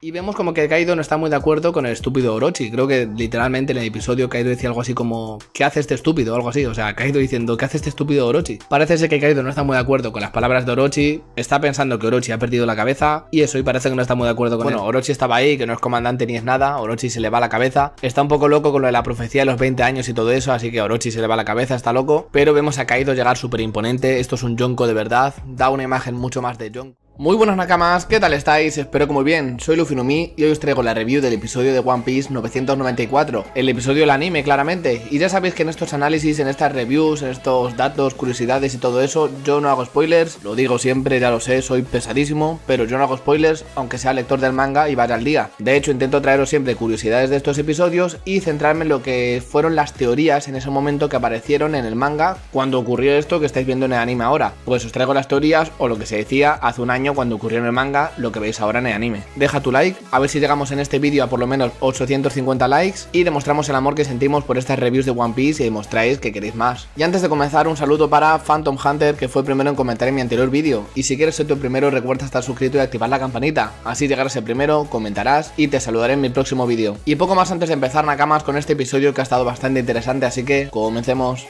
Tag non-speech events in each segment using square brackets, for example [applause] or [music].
Y vemos como que Kaido no está muy de acuerdo con el estúpido Orochi. Creo que literalmente en el episodio Kaido decía algo así como ¿Qué hace este estúpido? o algo así. O sea, Kaido diciendo ¿Qué hace este estúpido Orochi? Parece ser que Kaido no está muy de acuerdo con las palabras de Orochi. Está pensando que Orochi ha perdido la cabeza y eso, y parece que no está muy de acuerdo con bueno, Orochi estaba ahí, que no es comandante ni es nada. Orochi se le va la cabeza. Está un poco loco con lo de la profecía de los 20 años y todo eso, así que Orochi se le va la cabeza, está loco. Pero vemos a Kaido llegar súper imponente. Esto es un Yonko de verdad. Da una imagen mucho más de Yonko. Muy buenas nakamas, ¿qué tal estáis? Espero que muy bien, soy Lufinumi y hoy os traigo la review del episodio de One Piece 994, el episodio del anime claramente, y ya sabéis que en estos análisis, en estas reviews, en estos datos, curiosidades y todo eso, yo no hago spoilers, lo digo siempre, ya lo sé, soy pesadísimo, pero yo no hago spoilers, aunque sea lector del manga y vaya al día. De hecho, intento traeros siempre curiosidades de estos episodios y centrarme en lo que fueron las teorías en ese momento que aparecieron en el manga cuando ocurrió esto que estáis viendo en el anime ahora. Pues os traigo las teorías o lo que se decía hace un año cuando ocurrió en el manga lo que veis ahora en el anime. Deja tu like, a ver si llegamos en este vídeo a por lo menos 850 likes y demostramos el amor que sentimos por estas reviews de One Piece y demostráis que queréis más. Y antes de comenzar, un saludo para Phantom Hunter que fue el primero en comentar en mi anterior vídeo. Y si quieres ser tu primero, recuerda estar suscrito y activar la campanita. Así llegarás el primero, comentarás y te saludaré en mi próximo vídeo. Y poco más antes de empezar, Nakamas, con este episodio que ha estado bastante interesante, así que comencemos.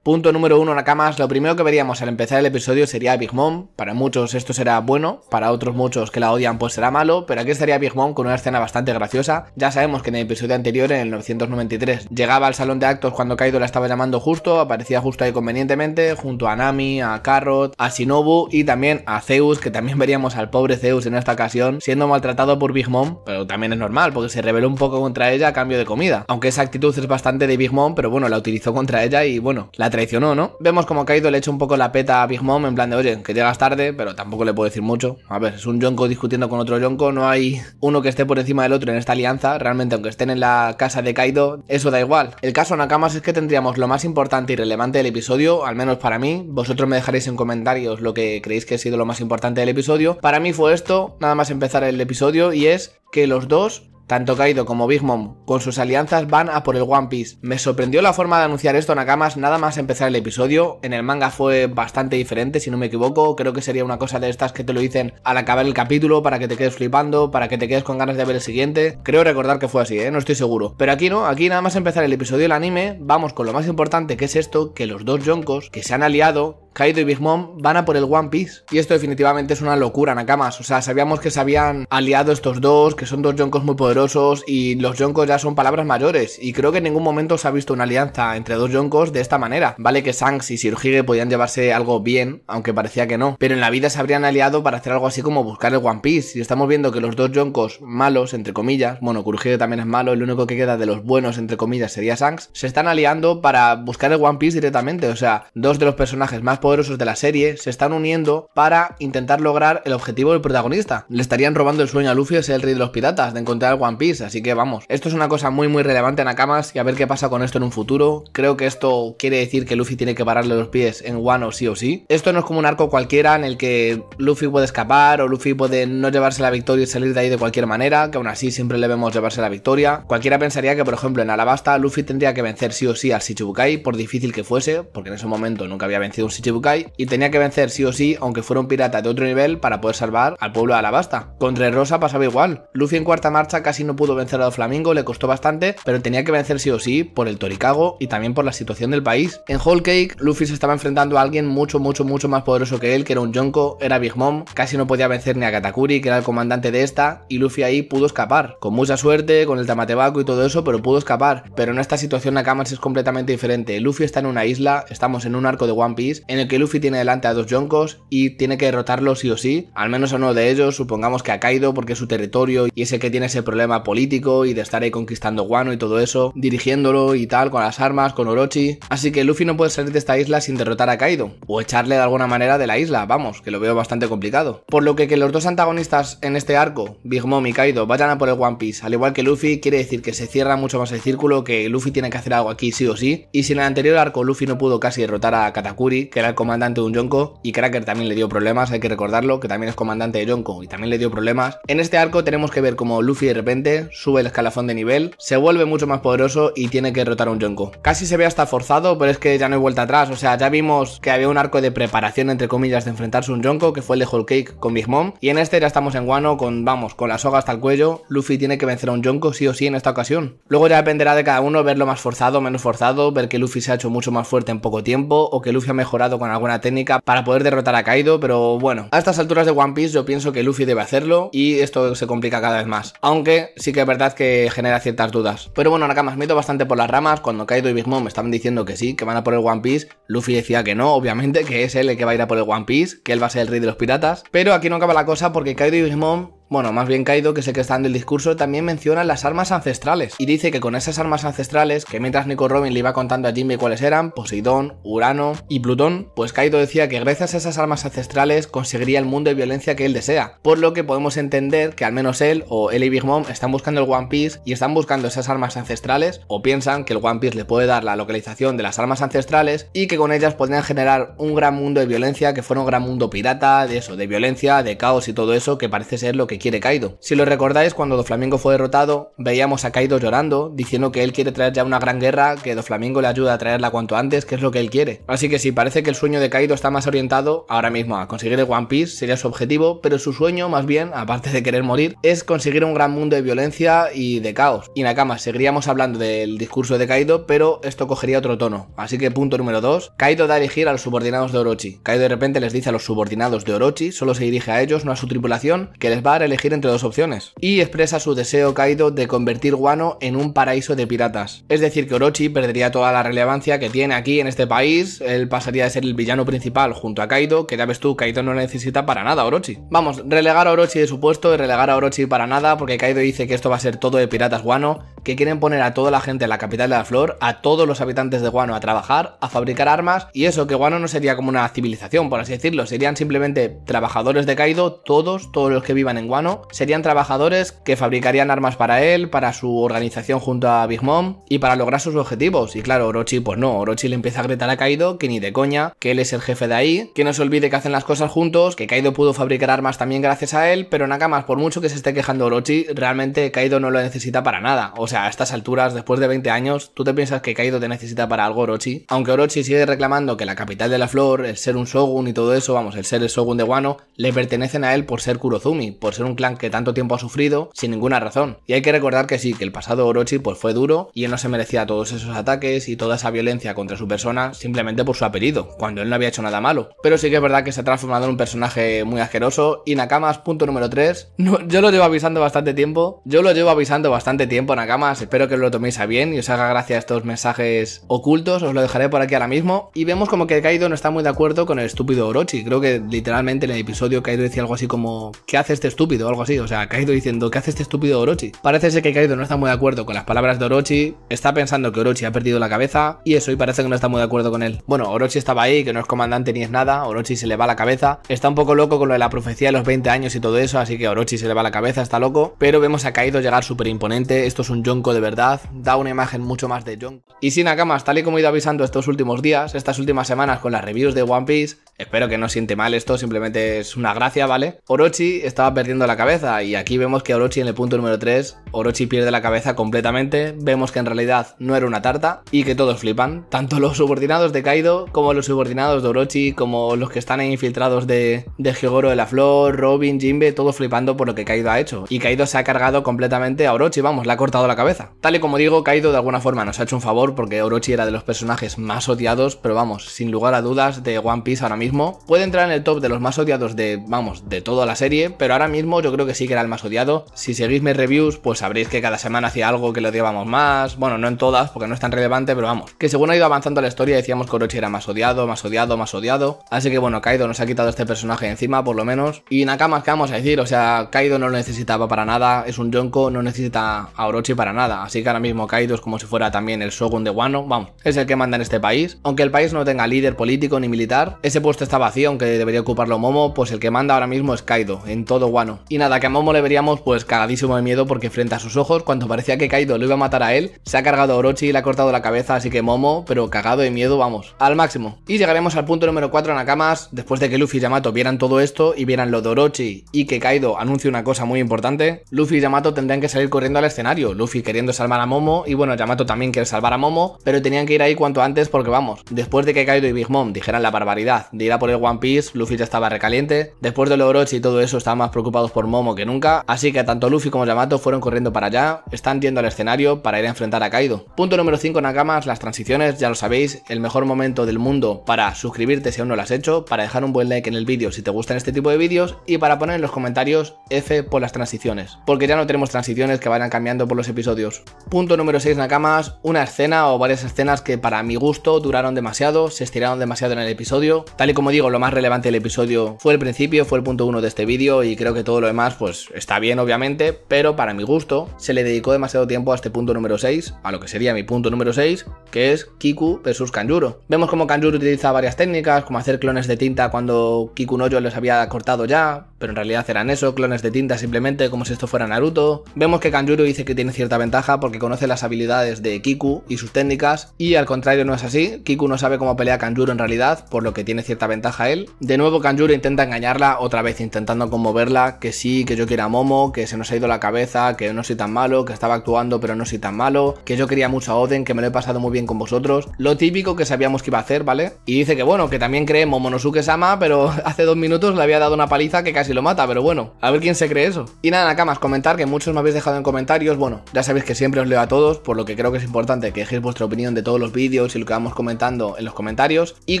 Punto número uno, Nakamas. Lo primero que veríamos al empezar el episodio sería Big Mom. Para muchos esto será bueno, para otros muchos que la odian pues será malo, pero aquí estaría Big Mom con una escena bastante graciosa. Ya sabemos que en el episodio anterior, en el 993, llegaba al salón de actos cuando Kaido la estaba llamando justo, aparecía justo ahí convenientemente, junto a Nami, a Carrot, a Shinobu y también a Zeus, que también veríamos al pobre Zeus en esta ocasión siendo maltratado por Big Mom, pero también es normal porque se rebeló un poco contra ella a cambio de comida. Aunque esa actitud es bastante de Big Mom, pero bueno, la utilizó contra ella y bueno, la traicionó, ¿no? Vemos como Kaido le echa un poco la peta a Big Mom en plan de, oye, que llegas tarde, pero tampoco le puedo decir mucho. A ver, es un Yonko discutiendo con otro Yonko, no hay uno que esté por encima del otro en esta alianza. Realmente, aunque estén en la casa de Kaido, eso da igual. El caso Nakamas es que tendríamos lo más importante y relevante del episodio, al menos para mí. Vosotros me dejaréis en comentarios lo que creéis que ha sido lo más importante del episodio. Para mí fue esto, nada más empezar el episodio, y es que los dos tanto Kaido como Big Mom, con sus alianzas, van a por el One Piece. Me sorprendió la forma de anunciar esto, Nakamas, nada más empezar el episodio. En el manga fue bastante diferente, si no me equivoco. Creo que sería una cosa de estas que te lo dicen al acabar el capítulo para que te quedes flipando, para que te quedes con ganas de ver el siguiente. Creo recordar que fue así, ¿eh? no estoy seguro. Pero aquí no, aquí nada más empezar el episodio del anime, vamos con lo más importante que es esto, que los dos Yonkos que se han aliado Kaido y Big Mom van a por el One Piece. Y esto definitivamente es una locura, Nakamas. O sea, sabíamos que se habían aliado estos dos, que son dos Yonkos muy poderosos y los Yonkos ya son palabras mayores. Y creo que en ningún momento se ha visto una alianza entre dos Yonkos de esta manera. Vale que Shanks y Shirohige podían llevarse algo bien, aunque parecía que no. Pero en la vida se habrían aliado para hacer algo así como buscar el One Piece. Y estamos viendo que los dos Yonkos malos, entre comillas, bueno, Kurohige también es malo, el único que queda de los buenos, entre comillas, sería Shanks, se están aliando para buscar el One Piece directamente. O sea, dos de los personajes más poderosos de la serie se están uniendo para intentar lograr el objetivo del protagonista. Le estarían robando el sueño a Luffy de ser el rey de los piratas, de encontrar el One Piece, así que vamos. Esto es una cosa muy muy relevante en Akamas y a ver qué pasa con esto en un futuro. Creo que esto quiere decir que Luffy tiene que pararle los pies en o sí o sí. Esto no es como un arco cualquiera en el que Luffy puede escapar o Luffy puede no llevarse la victoria y salir de ahí de cualquier manera, que aún así siempre le vemos llevarse la victoria. Cualquiera pensaría que por ejemplo en Alabasta Luffy tendría que vencer sí o sí al Shichibukai por difícil que fuese, porque en ese momento nunca había vencido un Shichibukai y tenía que vencer sí o sí, aunque fuera un pirata de otro nivel, para poder salvar al pueblo de Alabasta. Contra Rosa pasaba igual. Luffy en cuarta marcha casi no pudo vencer a Flamingo, le costó bastante, pero tenía que vencer sí o sí por el Toricago y también por la situación del país. En Whole Cake, Luffy se estaba enfrentando a alguien mucho, mucho, mucho más poderoso que él, que era un Yonko, era Big Mom, casi no podía vencer ni a Katakuri, que era el comandante de esta, y Luffy ahí pudo escapar. Con mucha suerte, con el Tamatebaco y todo eso, pero pudo escapar. Pero en esta situación Nakamas es completamente diferente. Luffy está en una isla, estamos en un arco de One Piece, en el que Luffy tiene delante a dos Yonkos y tiene que derrotarlo sí o sí, al menos a uno de ellos, supongamos que a Kaido porque es su territorio y es el que tiene ese problema político y de estar ahí conquistando Guano y todo eso, dirigiéndolo y tal, con las armas, con Orochi. Así que Luffy no puede salir de esta isla sin derrotar a Kaido, o echarle de alguna manera de la isla, vamos, que lo veo bastante complicado. Por lo que que los dos antagonistas en este arco, Big Mom y Kaido, vayan a por el One Piece, al igual que Luffy, quiere decir que se cierra mucho más el círculo, que Luffy tiene que hacer algo aquí sí o sí, y si en el anterior arco Luffy no pudo casi derrotar a Katakuri, que era comandante de un Yonko y Cracker también le dio problemas, hay que recordarlo, que también es comandante de Yonko y también le dio problemas. En este arco tenemos que ver como Luffy de repente sube el escalafón de nivel, se vuelve mucho más poderoso y tiene que derrotar a un Yonko. Casi se ve hasta forzado, pero es que ya no hay vuelta atrás, o sea, ya vimos que había un arco de preparación entre comillas de enfrentarse a un Yonko, que fue el de Whole Cake con Big Mom, y en este ya estamos en Guano con, vamos, con la soga hasta el cuello, Luffy tiene que vencer a un Yonko sí o sí en esta ocasión. Luego ya dependerá de cada uno verlo más forzado, menos forzado, ver que Luffy se ha hecho mucho más fuerte en poco tiempo o que Luffy ha mejorado con alguna técnica para poder derrotar a Kaido, pero bueno, a estas alturas de One Piece yo pienso que Luffy debe hacerlo y esto se complica cada vez más. Aunque sí que es verdad que genera ciertas dudas. Pero bueno, Nakamas, me bastante por las ramas. Cuando Kaido y Big Mom estaban diciendo que sí, que van a por el One Piece, Luffy decía que no, obviamente, que es él el que va a ir a por el One Piece, que él va a ser el rey de los piratas. Pero aquí no acaba la cosa porque Kaido y Big Mom bueno, más bien Kaido, que sé que está en el discurso, también menciona las armas ancestrales y dice que con esas armas ancestrales, que mientras Nico Robin le iba contando a Jimmy cuáles eran, Poseidón, Urano y Plutón, pues Kaido decía que gracias a esas armas ancestrales conseguiría el mundo de violencia que él desea, por lo que podemos entender que al menos él o él y Big Mom están buscando el One Piece y están buscando esas armas ancestrales o piensan que el One Piece le puede dar la localización de las armas ancestrales y que con ellas podrían generar un gran mundo de violencia que fuera un gran mundo pirata, de eso, de violencia, de caos y todo eso que parece ser lo que quiere Kaido. Si lo recordáis, cuando Doflamingo fue derrotado, veíamos a Kaido llorando, diciendo que él quiere traer ya una gran guerra, que Doflamingo le ayuda a traerla cuanto antes, que es lo que él quiere. Así que si parece que el sueño de Kaido está más orientado ahora mismo a conseguir el One Piece, sería su objetivo, pero su sueño, más bien, aparte de querer morir, es conseguir un gran mundo de violencia y de caos. Y Nakama, seguiríamos hablando del discurso de Kaido, pero esto cogería otro tono. Así que punto número 2, Kaido da a elegir a los subordinados de Orochi. Kaido de repente les dice a los subordinados de Orochi, solo se dirige a ellos, no a su tripulación, que les va a elegir entre dos opciones, y expresa su deseo Kaido de convertir Guano en un paraíso de piratas. Es decir, que Orochi perdería toda la relevancia que tiene aquí en este país, él pasaría de ser el villano principal junto a Kaido, que ya ves tú, Kaido no necesita para nada Orochi. Vamos, relegar a Orochi de su puesto relegar a Orochi para nada, porque Kaido dice que esto va a ser todo de piratas Guano que quieren poner a toda la gente en la capital de la flor, a todos los habitantes de Guano a trabajar, a fabricar armas, y eso que Guano no sería como una civilización, por así decirlo, serían simplemente trabajadores de Kaido, todos, todos los que vivan en Guano serían trabajadores que fabricarían armas para él, para su organización junto a Big Mom y para lograr sus objetivos. Y claro, Orochi, pues no, Orochi le empieza a gritar a Kaido que ni de coña, que él es el jefe de ahí, que no se olvide que hacen las cosas juntos, que Kaido pudo fabricar armas también gracias a él, pero más, por mucho que se esté quejando Orochi, realmente Kaido no lo necesita para nada. O sea, a estas alturas, después de 20 años, tú te piensas que Kaido te necesita para algo Orochi. Aunque Orochi sigue reclamando que la capital de la flor, el ser un shogun y todo eso, vamos, el ser el shogun de Wano, le pertenecen a él por ser Kurozumi, por ser un clan que tanto tiempo ha sufrido sin ninguna razón. Y hay que recordar que sí, que el pasado Orochi pues fue duro y él no se merecía todos esos ataques y toda esa violencia contra su persona simplemente por su apellido, cuando él no había hecho nada malo. Pero sí que es verdad que se ha transformado en un personaje muy asqueroso y Nakamas, punto número 3. yo lo llevo avisando bastante tiempo, yo lo llevo avisando bastante tiempo Nakamas, espero que lo toméis a bien y os haga gracia estos mensajes ocultos, os lo dejaré por aquí ahora mismo. Y vemos como que Kaido no está muy de acuerdo con el estúpido Orochi, creo que literalmente en el episodio Kaido decía algo así como, ¿qué hace este estúpido? o algo así. O sea, Kaido diciendo, ¿qué hace este estúpido Orochi? Parece ser que Kaido no está muy de acuerdo con las palabras de Orochi, está pensando que Orochi ha perdido la cabeza y eso, y parece que no está muy de acuerdo con él. Bueno, Orochi estaba ahí, que no es comandante ni es nada, Orochi se le va la cabeza, está un poco loco con lo de la profecía de los 20 años y todo eso, así que Orochi se le va la cabeza, está loco, pero vemos a Kaido llegar súper imponente, esto es un Yonko de verdad, da una imagen mucho más de Yonko. Y sin Nakamas, tal y como he ido avisando estos últimos días, estas últimas semanas con las reviews de One Piece, espero que no siente mal esto, simplemente es una gracia, ¿vale? Orochi estaba perdiendo la cabeza. Y aquí vemos que Orochi en el punto número 3, Orochi pierde la cabeza completamente. Vemos que en realidad no era una tarta y que todos flipan. Tanto los subordinados de Kaido como los subordinados de Orochi, como los que están infiltrados de, de de la Flor, Robin, Jimbe todos flipando por lo que Kaido ha hecho. Y Kaido se ha cargado completamente a Orochi, vamos, le ha cortado la cabeza. Tal y como digo, Kaido de alguna forma nos ha hecho un favor porque Orochi era de los personajes más odiados, pero vamos, sin lugar a dudas, de One Piece ahora mismo. Puede entrar en el top de los más odiados de, vamos, de toda la serie, pero ahora mismo yo creo que sí que era el más odiado. Si seguís mis reviews, pues sabréis que cada semana hacía algo que lo odiábamos más. Bueno, no en todas, porque no es tan relevante, pero vamos. Que según ha ido avanzando la historia, decíamos que Orochi era más odiado, más odiado, más odiado. Así que bueno, Kaido nos ha quitado este personaje encima, por lo menos. Y Nakama, ¿qué vamos a decir? O sea, Kaido no lo necesitaba para nada. Es un Yonko, no necesita a Orochi para nada. Así que ahora mismo Kaido es como si fuera también el Shogun de Wano. Vamos, es el que manda en este país. Aunque el país no tenga líder político ni militar, ese puesto está vacío, aunque debería ocuparlo Momo, pues el que manda ahora mismo es Kaido, en todo Wano. Y nada, que a Momo le veríamos pues cagadísimo de miedo porque frente a sus ojos, cuando parecía que Kaido lo iba a matar a él, se ha cargado a Orochi y le ha cortado la cabeza, así que Momo, pero cagado de miedo, vamos, al máximo. Y llegaremos al punto número 4 en Akamas, después de que Luffy y Yamato vieran todo esto y vieran lo de Orochi y que Kaido anuncie una cosa muy importante, Luffy y Yamato tendrían que salir corriendo al escenario, Luffy queriendo salvar a Momo y bueno, Yamato también quiere salvar a Momo, pero tenían que ir ahí cuanto antes porque vamos, después de que Kaido y Big Mom dijeran la barbaridad de ir a por el One Piece, Luffy ya estaba recaliente, después de lo de Orochi y todo eso estaban más preocupados por Momo que nunca, así que tanto Luffy como Yamato fueron corriendo para allá, están yendo al escenario para ir a enfrentar a Kaido. Punto número 5 Nakamas, las transiciones, ya lo sabéis, el mejor momento del mundo para suscribirte si aún no lo has hecho, para dejar un buen like en el vídeo si te gustan este tipo de vídeos y para poner en los comentarios F por las transiciones, porque ya no tenemos transiciones que vayan cambiando por los episodios. Punto número 6 Nakamas, una escena o varias escenas que para mi gusto duraron demasiado, se estiraron demasiado en el episodio. Tal y como digo, lo más relevante del episodio fue el principio, fue el punto 1 de este vídeo y creo que todo todo lo demás, pues está bien, obviamente, pero para mi gusto, se le dedicó demasiado tiempo a este punto número 6, a lo que sería mi punto número 6, que es Kiku versus Kanjuro. Vemos como Kanjuro utiliza varias técnicas, como hacer clones de tinta cuando Kiku no yo les había cortado ya, pero en realidad eran eso, clones de tinta simplemente, como si esto fuera Naruto. Vemos que Kanjuro dice que tiene cierta ventaja porque conoce las habilidades de Kiku y sus técnicas, y al contrario no es así, Kiku no sabe cómo pelea Kanjuro en realidad, por lo que tiene cierta ventaja él. De nuevo Kanjuro intenta engañarla, otra vez intentando conmoverla, que sí, que yo a Momo, que se nos ha ido la cabeza, que no soy tan malo, que estaba actuando pero no soy tan malo, que yo quería mucho a Oden, que me lo he pasado muy bien con vosotros. Lo típico que sabíamos que iba a hacer, ¿vale? Y dice que bueno, que también cree Momonosuke-sama, pero [laughs] hace dos minutos le había dado una paliza que casi lo mata, pero bueno, a ver quién se cree eso. Y nada, Nakamas, comentar que muchos me habéis dejado en comentarios, bueno, ya sabéis que siempre os leo a todos, por lo que creo que es importante que dejéis vuestra opinión de todos los vídeos y lo que vamos comentando en los comentarios. Y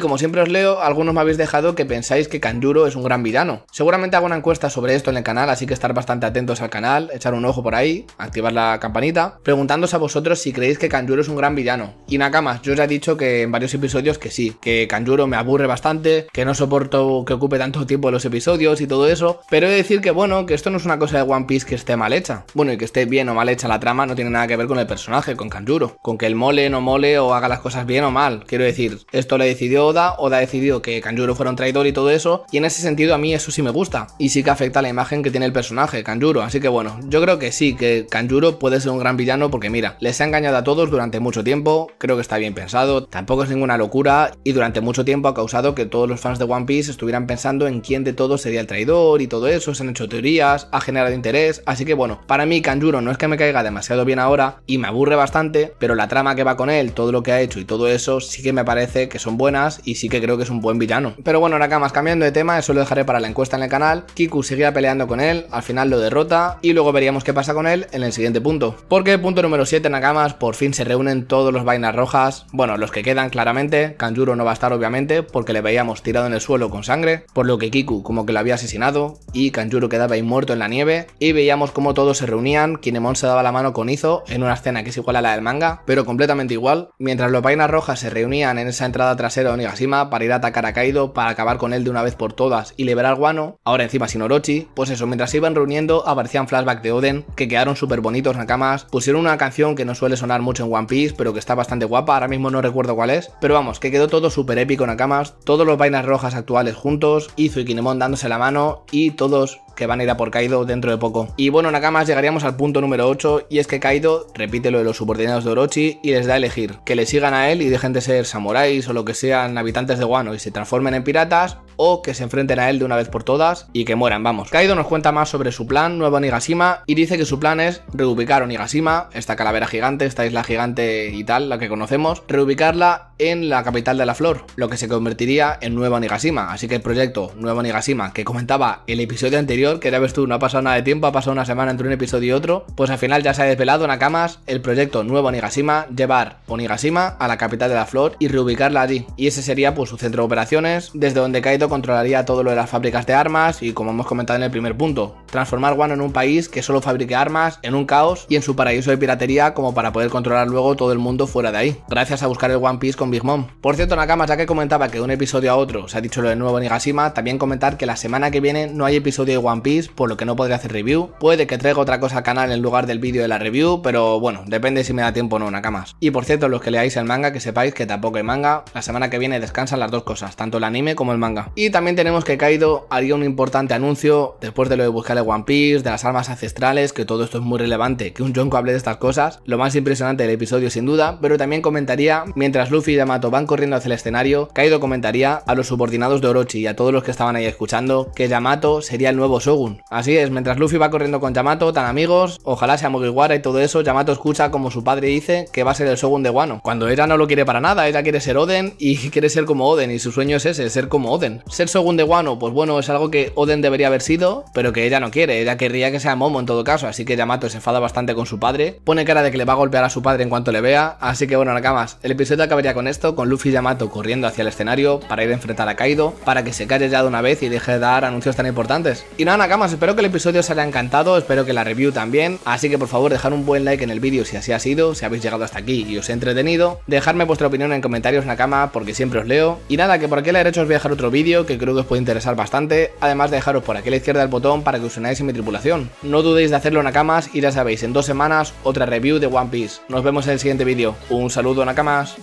como siempre os leo, algunos me habéis dejado que pensáis que Kanjuro es un gran villano. Seguramente hago una encuesta sobre esto el canal, así que estar bastante atentos al canal, echar un ojo por ahí, activar la campanita, preguntándose a vosotros si creéis que Kanjuro es un gran villano. Y Nakamas, yo ya he dicho que en varios episodios que sí, que Kanjuro me aburre bastante, que no soporto que ocupe tanto tiempo los episodios y todo eso, pero he de decir que bueno, que esto no es una cosa de One Piece que esté mal hecha. Bueno, y que esté bien o mal hecha la trama no tiene nada que ver con el personaje, con Kanjuro, con que él mole, no mole o haga las cosas bien o mal. Quiero decir, esto le decidió Oda, Oda ha decidió que Kanjuro fuera un traidor y todo eso, y en ese sentido a mí eso sí me gusta, y sí que afecta a la imagen que tiene el personaje, Kanjuro. Así que bueno, yo creo que sí, que Kanjuro puede ser un gran villano porque mira, les ha engañado a todos durante mucho tiempo, creo que está bien pensado, tampoco es ninguna locura y durante mucho tiempo ha causado que todos los fans de One Piece estuvieran pensando en quién de todos sería el traidor y todo eso, se han hecho teorías, ha generado interés, así que bueno, para mí Kanjuro no es que me caiga demasiado bien ahora y me aburre bastante, pero la trama que va con él, todo lo que ha hecho y todo eso, sí que me parece que son buenas y sí que creo que es un buen villano. Pero bueno, Nakamas, cambiando de tema, eso lo dejaré para la encuesta en el canal, Kiku seguía peleando con él, al final lo derrota y luego veríamos qué pasa con él en el siguiente punto. Porque punto número 7, Nakamas, por fin se reúnen todos los vainas rojas, bueno, los que quedan claramente, Kanjuro no va a estar obviamente porque le veíamos tirado en el suelo con sangre, por lo que Kiku como que lo había asesinado y Kanjuro quedaba ahí muerto en la nieve y veíamos cómo todos se reunían, Kinemon se daba la mano con Izo en una escena que es igual a la del manga, pero completamente igual, mientras los vainas rojas se reunían en esa entrada trasera de Onigashima para ir a atacar a Kaido, para acabar con él de una vez por todas y liberar Guano, ahora encima sin Orochi, pues pues eso, mientras iban reuniendo aparecían flashbacks de Oden, que quedaron súper bonitos nakamas, pusieron una canción que no suele sonar mucho en One Piece, pero que está bastante guapa, ahora mismo no recuerdo cuál es, pero vamos, que quedó todo súper épico nakamas, todos los vainas rojas actuales juntos, Izu y Kinemon dándose la mano y todos que van a ir a por Kaido dentro de poco. Y bueno, Nakamas llegaríamos al punto número 8 y es que Kaido repite lo de los subordinados de Orochi y les da a elegir que le sigan a él y dejen de ser samuráis o lo que sean habitantes de Guano y se transformen en piratas o que se enfrenten a él de una vez por todas y que mueran, vamos. Kaido nos cuenta más sobre su plan nuevo Onigashima y dice que su plan es reubicar Onigashima, esta calavera gigante, esta isla gigante y tal, la que conocemos, reubicarla en la capital de la flor, lo que se convertiría en Nuevo Onigashima. Así que el proyecto Nuevo Onigashima que comentaba el episodio anterior que ya ves tú, no ha pasado nada de tiempo, ha pasado una semana entre un episodio y otro, pues al final ya se ha desvelado Nakamas el proyecto Nuevo Onigashima, llevar Onigashima a la capital de la flor y reubicarla allí. Y ese sería pues su centro de operaciones, desde donde Kaido controlaría todo lo de las fábricas de armas y como hemos comentado en el primer punto, transformar Wano en un país que solo fabrique armas, en un caos y en su paraíso de piratería como para poder controlar luego todo el mundo fuera de ahí, gracias a buscar el One Piece con Big Mom. Por cierto, Nakamas, ya que comentaba que de un episodio a otro se ha dicho lo de Nuevo Onigashima, también comentar que la semana que viene no hay episodio de One One Piece, por lo que no podré hacer review. Puede que traiga otra cosa al canal en lugar del vídeo de la review, pero bueno, depende si me da tiempo o no, Nakamas. Y por cierto, los que leáis el manga, que sepáis que tampoco hay manga. La semana que viene descansan las dos cosas, tanto el anime como el manga. Y también tenemos que Kaido haría un importante anuncio después de lo de buscar el One Piece, de las armas ancestrales, que todo esto es muy relevante, que un Jonko hable de estas cosas. Lo más impresionante del episodio, sin duda, pero también comentaría, mientras Luffy y Yamato van corriendo hacia el escenario, Kaido comentaría a los subordinados de Orochi y a todos los que estaban ahí escuchando que Yamato sería el nuevo Shogun. Así es, mientras Luffy va corriendo con Yamato, tan amigos, ojalá sea Mugiwara y todo eso, Yamato escucha como su padre dice que va a ser el Shogun de Wano. Cuando ella no lo quiere para nada, ella quiere ser Oden y [laughs] quiere ser como Oden y su sueño es ese, ser como Oden. Ser Shogun de Wano, pues bueno, es algo que Oden debería haber sido, pero que ella no quiere, ella querría que sea Momo en todo caso, así que Yamato se enfada bastante con su padre, pone cara de que le va a golpear a su padre en cuanto le vea, así que bueno, Nakamas, el episodio acabaría con esto, con Luffy y Yamato corriendo hacia el escenario para ir a enfrentar a Kaido, para que se calle ya de una vez y deje de dar anuncios tan importantes. Y nada, Nakamas, espero que el episodio os haya encantado, espero que la review también. Así que por favor, dejad un buen like en el vídeo si así ha sido, si habéis llegado hasta aquí y os he entretenido. dejadme vuestra opinión en comentarios, Nakama, porque siempre os leo. Y nada, que por aquí a la derecha os voy a dejar otro vídeo que creo que os puede interesar bastante. Además, dejaros por aquí a la izquierda el botón para que os unáis en mi tripulación. No dudéis de hacerlo, Nakamas, y ya sabéis, en dos semanas otra review de One Piece. Nos vemos en el siguiente vídeo. Un saludo, Nakamas.